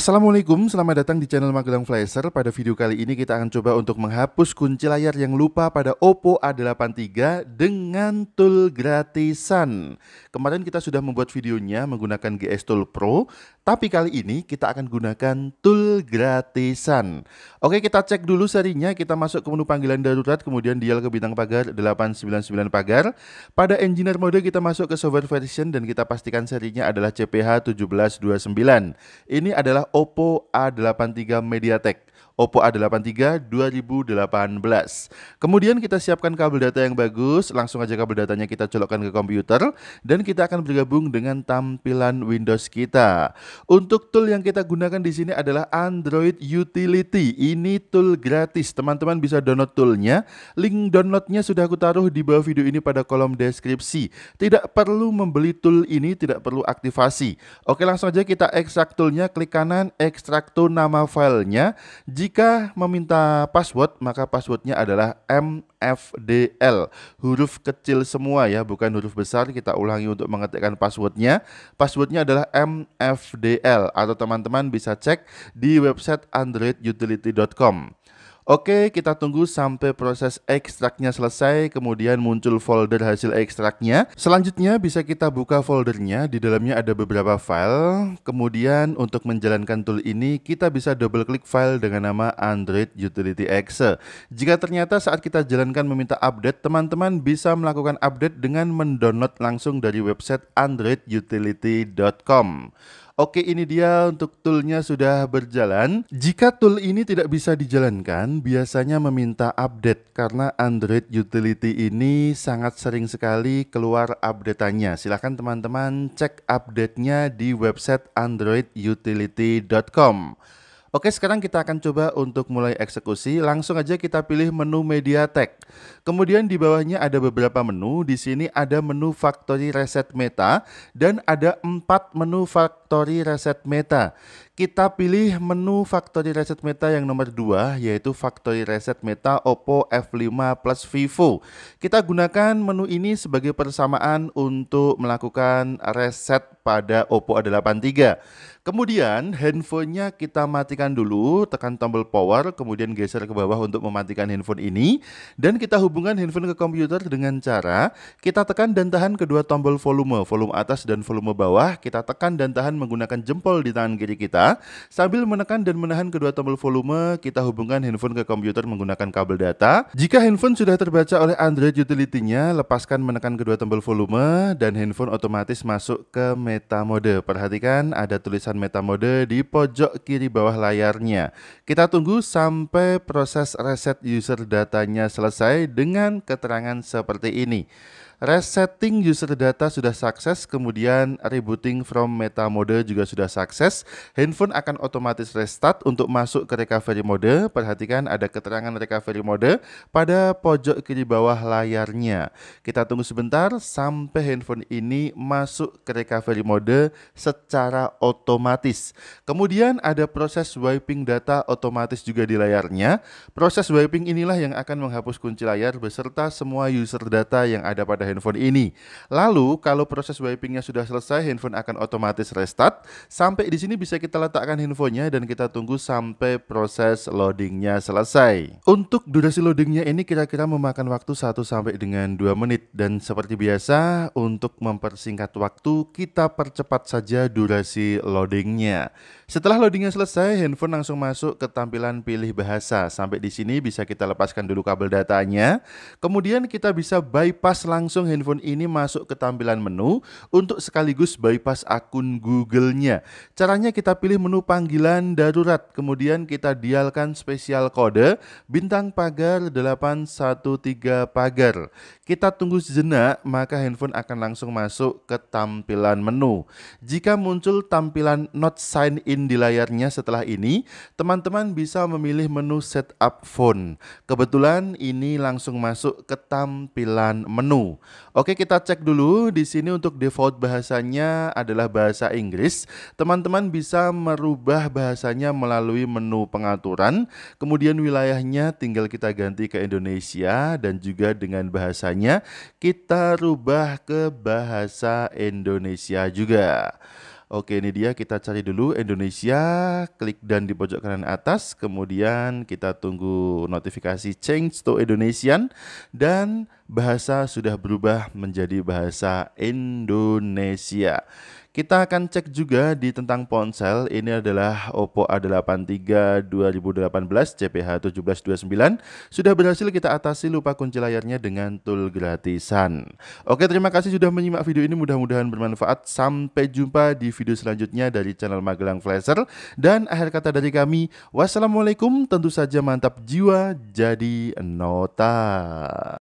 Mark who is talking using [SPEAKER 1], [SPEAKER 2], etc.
[SPEAKER 1] Assalamualaikum, selamat datang di channel Magelang Flasher. Pada video kali ini kita akan coba untuk menghapus kunci layar yang lupa pada Oppo A83 dengan tool gratisan. Kemarin kita sudah membuat videonya menggunakan GS Tool Pro, tapi kali ini kita akan gunakan tool gratisan. Oke, kita cek dulu serinya. Kita masuk ke menu panggilan darurat, kemudian dial ke bintang pagar 899 pagar. Pada engineer mode kita masuk ke software version dan kita pastikan serinya adalah CPH 1729. Ini adalah Oppo A83 MediaTek Oppo A83 2018. Kemudian kita siapkan kabel data yang bagus, langsung aja kabel datanya kita colokkan ke komputer dan kita akan bergabung dengan tampilan Windows kita. Untuk tool yang kita gunakan di sini adalah Android Utility. Ini tool gratis, teman-teman bisa download toolnya. Link downloadnya sudah aku taruh di bawah video ini pada kolom deskripsi. Tidak perlu membeli tool ini, tidak perlu aktivasi. Oke langsung aja kita ekstrak toolnya, klik kanan, ekstrak tool nama filenya. Jika meminta password, maka passwordnya adalah MFDL. Huruf kecil semua ya, bukan huruf besar. Kita ulangi untuk mengetikkan passwordnya. Passwordnya adalah MFDL atau teman-teman bisa cek di website androidutility.com. Oke, kita tunggu sampai proses ekstraknya selesai, kemudian muncul folder hasil ekstraknya. Selanjutnya bisa kita buka foldernya, di dalamnya ada beberapa file. Kemudian untuk menjalankan tool ini, kita bisa double klik file dengan nama Android Utility Exe. Jika ternyata saat kita jalankan meminta update, teman-teman bisa melakukan update dengan mendownload langsung dari website androidutility.com. Oke, ini dia untuk toolnya sudah berjalan. Jika tool ini tidak bisa dijalankan, biasanya meminta update karena Android utility ini sangat sering sekali keluar update-annya. Silahkan teman-teman cek update-nya di website androidutility.com. Oke, sekarang kita akan coba untuk mulai eksekusi. Langsung aja kita pilih menu MediaTek. Kemudian di bawahnya ada beberapa menu. Di sini ada menu Factory Reset Meta dan ada empat menu Factory Reset Meta kita pilih menu factory reset meta yang nomor 2 yaitu factory reset meta Oppo F5 Plus Vivo. Kita gunakan menu ini sebagai persamaan untuk melakukan reset pada Oppo A83. Kemudian handphonenya kita matikan dulu, tekan tombol power, kemudian geser ke bawah untuk mematikan handphone ini. Dan kita hubungkan handphone ke komputer dengan cara kita tekan dan tahan kedua tombol volume, volume atas dan volume bawah. Kita tekan dan tahan menggunakan jempol di tangan kiri kita Sambil menekan dan menahan kedua tombol volume, kita hubungkan handphone ke komputer menggunakan kabel data. Jika handphone sudah terbaca oleh Android utility-nya, lepaskan menekan kedua tombol volume dan handphone otomatis masuk ke meta mode. Perhatikan ada tulisan meta mode di pojok kiri bawah layarnya. Kita tunggu sampai proses reset user datanya selesai dengan keterangan seperti ini resetting user data sudah sukses, kemudian rebooting from meta mode juga sudah sukses. Handphone akan otomatis restart untuk masuk ke recovery mode. Perhatikan ada keterangan recovery mode pada pojok kiri bawah layarnya. Kita tunggu sebentar sampai handphone ini masuk ke recovery mode secara otomatis. Kemudian ada proses wiping data otomatis juga di layarnya. Proses wiping inilah yang akan menghapus kunci layar beserta semua user data yang ada pada handphone ini. Lalu kalau proses wipingnya sudah selesai, handphone akan otomatis restart. Sampai di sini bisa kita letakkan handphonenya dan kita tunggu sampai proses loadingnya selesai. Untuk durasi loadingnya ini kira-kira memakan waktu 1 sampai dengan 2 menit dan seperti biasa untuk mempersingkat waktu kita percepat saja durasi loadingnya. Setelah loadingnya selesai, handphone langsung masuk ke tampilan pilih bahasa. Sampai di sini bisa kita lepaskan dulu kabel datanya. Kemudian kita bisa bypass langsung handphone ini masuk ke tampilan menu untuk sekaligus bypass akun Google-nya. Caranya kita pilih menu panggilan darurat, kemudian kita dialkan spesial kode bintang pagar 813 pagar. Kita tunggu sejenak, maka handphone akan langsung masuk ke tampilan menu. Jika muncul tampilan not sign in screen di layarnya setelah ini, teman-teman bisa memilih menu setup phone. Kebetulan ini langsung masuk ke tampilan menu. Oke, kita cek dulu. Di sini untuk default bahasanya adalah bahasa Inggris. Teman-teman bisa merubah bahasanya melalui menu pengaturan. Kemudian wilayahnya tinggal kita ganti ke Indonesia dan juga dengan bahasanya kita rubah ke bahasa Indonesia juga. Oke, ini dia kita cari dulu Indonesia, klik dan di pojok kanan atas, kemudian kita tunggu notifikasi change to Indonesian dan bahasa sudah berubah menjadi bahasa Indonesia. Kita akan cek juga di tentang ponsel. Ini adalah Oppo A83 2018 CPH 1729. Sudah berhasil kita atasi lupa kunci layarnya dengan tool gratisan. Oke, terima kasih sudah menyimak video ini. Mudah-mudahan bermanfaat. Sampai jumpa di video selanjutnya dari channel Magelang Flasher. Dan akhir kata dari kami, wassalamualaikum. Tentu saja mantap jiwa jadi nota.